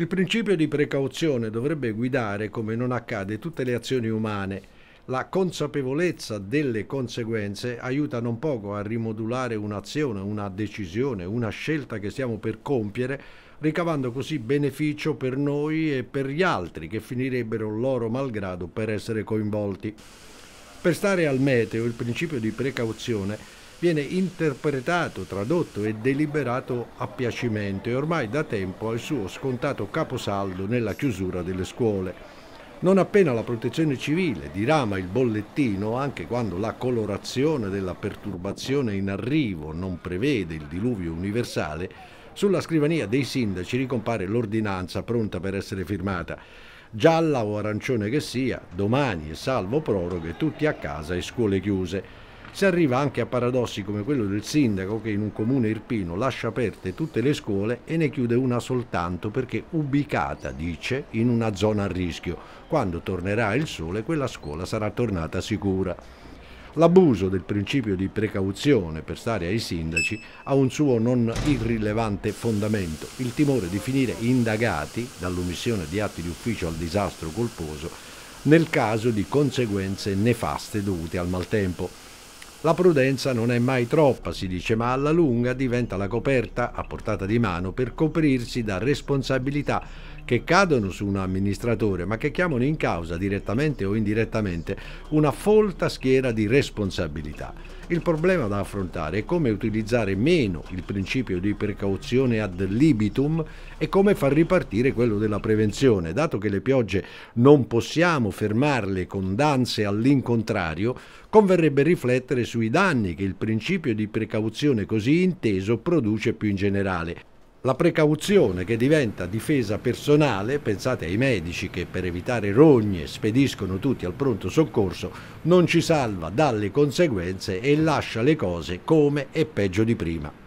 Il principio di precauzione dovrebbe guidare, come non accade, tutte le azioni umane. La consapevolezza delle conseguenze aiuta non poco a rimodulare un'azione, una decisione, una scelta che stiamo per compiere, ricavando così beneficio per noi e per gli altri che finirebbero loro malgrado per essere coinvolti. Per stare al meteo, il principio di precauzione viene interpretato, tradotto e deliberato a piacimento e ormai da tempo ha il suo scontato caposaldo nella chiusura delle scuole. Non appena la protezione civile dirama il bollettino, anche quando la colorazione della perturbazione in arrivo non prevede il diluvio universale, sulla scrivania dei sindaci ricompare l'ordinanza pronta per essere firmata. Gialla o arancione che sia, domani e salvo proroghe, tutti a casa e scuole chiuse. Si arriva anche a paradossi come quello del sindaco che in un comune irpino lascia aperte tutte le scuole e ne chiude una soltanto perché ubicata, dice, in una zona a rischio. Quando tornerà il sole quella scuola sarà tornata sicura. L'abuso del principio di precauzione per stare ai sindaci ha un suo non irrilevante fondamento, il timore di finire indagati, dall'omissione di atti di ufficio al disastro colposo, nel caso di conseguenze nefaste dovute al maltempo. La prudenza non è mai troppa, si dice, ma alla lunga diventa la coperta a portata di mano per coprirsi da responsabilità che cadono su un amministratore, ma che chiamano in causa direttamente o indirettamente una folta schiera di responsabilità. Il problema da affrontare è come utilizzare meno il principio di precauzione ad libitum e come far ripartire quello della prevenzione, dato che le piogge non possiamo fermarle con danze all'incontrario, converrebbe riflettere sui danni che il principio di precauzione così inteso produce più in generale. La precauzione che diventa difesa personale, pensate ai medici che per evitare rogne spediscono tutti al pronto soccorso, non ci salva dalle conseguenze e lascia le cose come e peggio di prima.